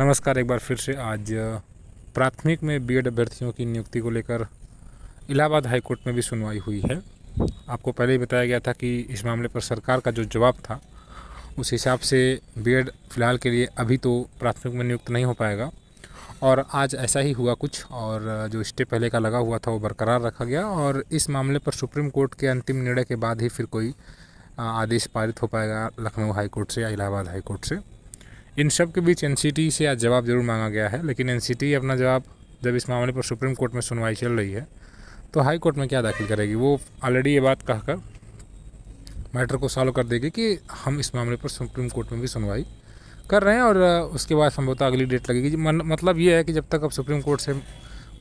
नमस्कार एक बार फिर से आज प्राथमिक में बीएड अभ्यर्थियों की नियुक्ति को लेकर इलाहाबाद हाईकोर्ट में भी सुनवाई हुई है आपको पहले ही बताया गया था कि इस मामले पर सरकार का जो जवाब था उस हिसाब से बीएड फ़िलहाल के लिए अभी तो प्राथमिक में नियुक्त नहीं हो पाएगा और आज ऐसा ही हुआ कुछ और जो स्टे पहले का लगा हुआ था वो बरकरार रखा गया और इस मामले पर सुप्रीम कोर्ट के अंतिम निर्णय के बाद ही फिर कोई आदेश पारित हो पाएगा लखनऊ हाईकोर्ट से या इलाहाबाद हाईकोर्ट से इन सब के बीच एन से आज जवाब जरूर मांगा गया है लेकिन एन अपना जवाब जब इस मामले पर सुप्रीम कोर्ट में सुनवाई चल रही है तो हाई कोर्ट में क्या दाखिल करेगी वो ऑलरेडी ये बात कहकर मैटर को सॉल्व कर देगी कि हम इस मामले पर सुप्रीम कोर्ट में भी सुनवाई कर रहे हैं और उसके बाद संभवतः अगली डेट लगेगी मतलब ये है कि जब तक अब सुप्रीम कोर्ट से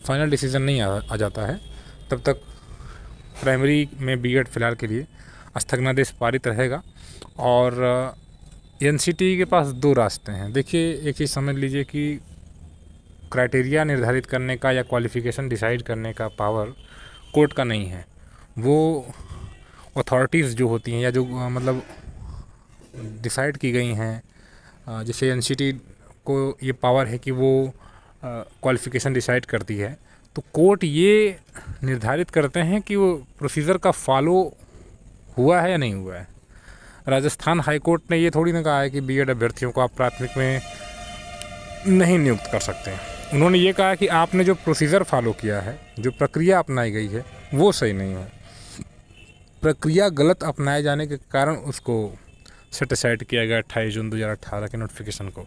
फाइनल डिसीजन नहीं आ, आ जाता है तब तक प्राइमरी में बी फिलहाल के लिए स्थगनादेश पारित रहेगा और एन के पास दो रास्ते हैं देखिए एक ही समझ लीजिए कि क्राइटेरिया निर्धारित करने का या क्वालिफ़िकेशन डिसाइड करने का पावर कोर्ट का नहीं है वो अथॉरिटीज़ जो होती हैं या जो मतलब डिसाइड की गई हैं जैसे एन को ये पावर है कि वो क्वालिफ़िकेशन डिसाइड करती है तो कोर्ट ये निर्धारित करते हैं कि वो प्रोसीजर का फॉलो हुआ है या नहीं हुआ है राजस्थान हाईकोर्ट ने ये थोड़ी ना कहा है कि बी अभ्यर्थियों को आप प्राथमिक में नहीं नियुक्त कर सकते हैं उन्होंने ये कहा कि आपने जो प्रोसीजर फॉलो किया है जो प्रक्रिया अपनाई गई है वो सही नहीं है प्रक्रिया गलत अपनाए जाने के कारण उसको सेटिसाइड किया गया अट्ठाईस जून दो के नोटिफिकेशन को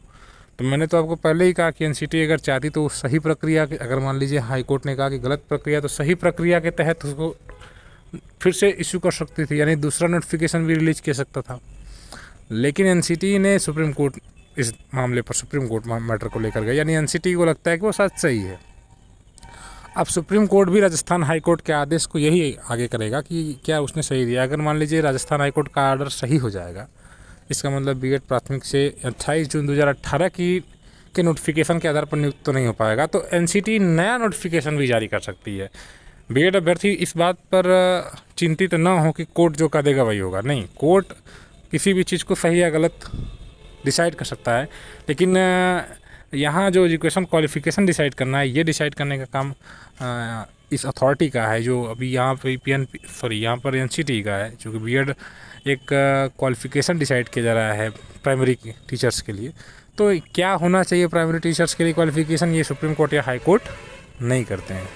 तो मैंने तो आपको पहले ही कहा कि एन अगर चाहती तो सही प्रक्रिया अगर मान लीजिए हाईकोर्ट ने कहा कि गलत प्रक्रिया तो सही प्रक्रिया के तहत उसको फिर से इशू कर सकती थी यानी दूसरा नोटिफिकेशन भी रिलीज किया सकता था लेकिन एन ने सुप्रीम कोर्ट इस मामले पर सुप्रीम कोर्ट मैटर को लेकर गया यानी एन को लगता है कि वो सच सही है अब सुप्रीम कोर्ट भी राजस्थान हाई कोर्ट के आदेश को यही आगे करेगा कि क्या उसने सही दिया अगर मान लीजिए राजस्थान हाई कोर्ट का आर्डर सही हो जाएगा इसका मतलब बी प्राथमिक से अट्ठाईस जून 2018 की के नोटिफिकेशन के आधार पर नियुक्त तो नहीं हो पाएगा तो एन नया नोटिफिकेशन भी जारी कर सकती है बीएड अभ्यर्थी इस बात पर चिंतित ना हो कि कोर्ट जो का देगा वही होगा नहीं कोर्ट किसी भी चीज़ को सही या गलत डिसाइड कर सकता है लेकिन यहाँ जो एजुकेशन क्वालिफिकेशन डिसाइड करना है ये डिसाइड करने का काम इस अथॉरिटी का है जो अभी यहाँ पर पी एन सॉरी यहाँ पर एन का है जो कि बी एक क्वालिफिकेशन डिसाइड किया जा रहा है प्राइमरी टीचर्स के लिए तो क्या होना चाहिए प्राइमरी टीचर्स के लिए क्वालिफिकेशन ये सुप्रीम कोर्ट या हाई कोर्ट नहीं करते हैं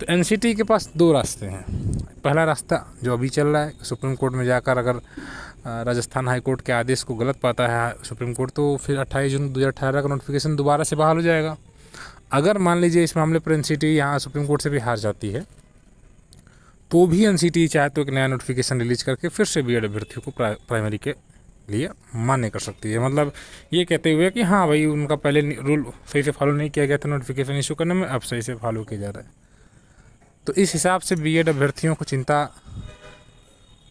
तो एन के पास दो रास्ते हैं पहला रास्ता जो अभी चल रहा है सुप्रीम कोर्ट में जाकर अगर राजस्थान हाई कोर्ट के आदेश को गलत पाता है सुप्रीम कोर्ट तो फिर 28 जून 2018 का नोटिफिकेशन दोबारा से बहाल हो जाएगा अगर मान लीजिए इस मामले पर एन सी यहाँ सुप्रीम कोर्ट से भी हार जाती है तो भी एन चाहे तो एक नया नोटिफिकेशन रिलीज करके फिर से बी अभ्यर्थियों को प्राइमरी के लिए मान्य कर सकती है मतलब ये कहते हुए कि हाँ भाई उनका पहले रूल सही से फॉलो नहीं किया गया था नोटिफिकेशन इशू करने में अब सही से फॉलो किया जा रहा है तो इस हिसाब से बीएड अभ्यर्थियों को चिंता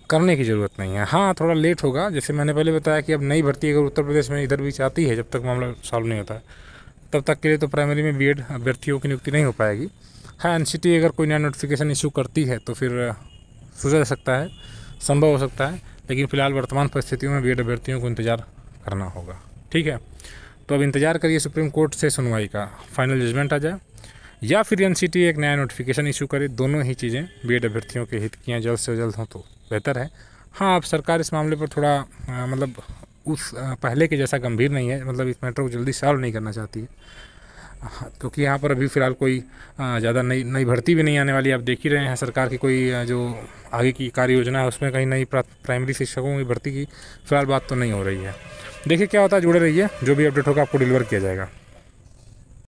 करने की ज़रूरत नहीं है हाँ थोड़ा लेट होगा जैसे मैंने पहले बताया कि अब नई भर्ती अगर उत्तर प्रदेश में इधर भी चाहती है जब तक मामला सॉल्व नहीं होता है तब तक के लिए तो प्राइमरी में बीएड अभ्यर्थियों की नियुक्ति नहीं हो पाएगी हाँ एन अगर कोई नया नोटिफिकेशन इशू करती है तो फिर सुझा जा सकता है संभव हो सकता है लेकिन फ़िलहाल वर्तमान परिस्थितियों में एड अभ्यर्थियों को इंतज़ार करना होगा ठीक है तो अब इंतज़ार करिए सुप्रीम कोर्ट से सुनवाई का फाइनल जजमेंट आ जाए या फिर एन एक नया नोटिफिकेशन इशू करे दोनों ही चीज़ें बी अभ्यर्थियों के हित की हैं जल्द से जल्द हों तो बेहतर है हाँ अब सरकार इस मामले पर थोड़ा आ, मतलब उस आ, पहले के जैसा गंभीर नहीं है मतलब इस मैटर को जल्दी सॉल्व नहीं करना चाहती है हाँ, क्योंकि तो यहाँ पर अभी फ़िलहाल कोई ज़्यादा नई नई भर्ती भी नहीं आने वाली आप देख ही रहे हैं सरकार की कोई जो आगे की कार्य योजना है उसमें कहीं नई प्राइमरी शिक्षकों की भर्ती की फ़िलहाल बात तो नहीं हो रही है देखिए क्या होता है जुड़े रहिए जो भी अपडेट होगा आपको डिलीवर किया जाएगा